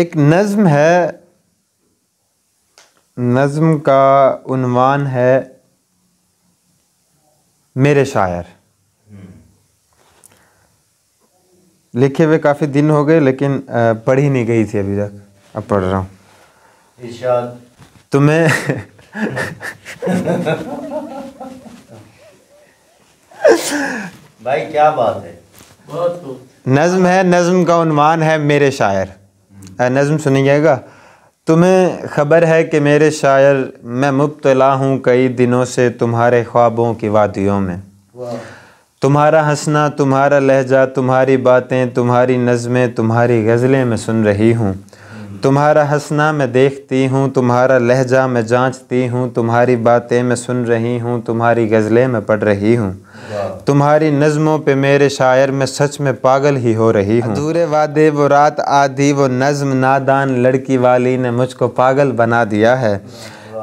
एक नज़म है नज़म का उनवान है मेरे शायर लिखे हुए काफ़ी दिन हो गए लेकिन पढ़ी नहीं गई थी अभी तक अब पढ़ रहा हूँ तुम्हें भाई क्या बात है नज़म है नज़म का उनवान है मेरे शायर नज़म सुनिएगा तुम्हें खबर है कि मेरे शायर मैं मुबतला हूँ कई दिनों से तुम्हारे ख्वाबों की वादियों में तुम्हारा हंसना तुम्हारा लहजा तुम्हारी बातें तुम्हारी नज़में तुम्हारी गज़लें मैं सुन रही हूँ तुम्हारा हंसना मैं देखती हूँ तुम्हारा लहजा मैं जांचती हूँ तुम्हारी बातें मैं सुन रही हूँ तुम्हारी गज़लें मैं पढ़ रही हूँ तुम्हारी नज़मों पे मेरे शायर में सच में पागल ही हो रही हूँ अधूरे वादे वो रात आधी वो नज़म नादान लड़की वाली ने मुझको पागल बना दिया है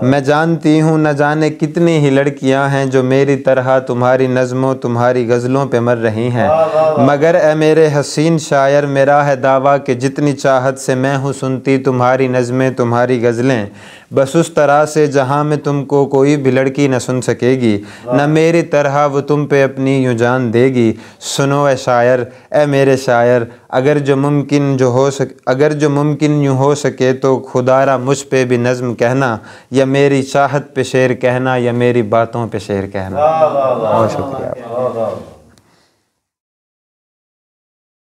मैं जानती हूँ न जाने कितनी ही लड़कियाँ हैं जो मेरी तरह तुम्हारी नज़मों तुम्हारी गज़लों पे मर रही हैं मगर ए मेरे हसीन शायर मेरा है दावा कि जितनी चाहत से मैं हूँ सुनती तुम्हारी नज़में तुम्हारी गज़लें बस उस तरह से जहाँ में तुमको कोई भी लड़की न सुन सकेगी न मेरी तरह वो तुम पे अपनी यूँ जान देगी सुनो ए शायर ए मेरे शायर अगर जो मुमकिन जो हो सक अगर जो मुमकिन यूँ हो सके तो खुदारा मुझ पे भी नज़म कहना या मेरी चाहत पे शेर कहना या मेरी बातों पे शेर कहना बहुत शुक्रिया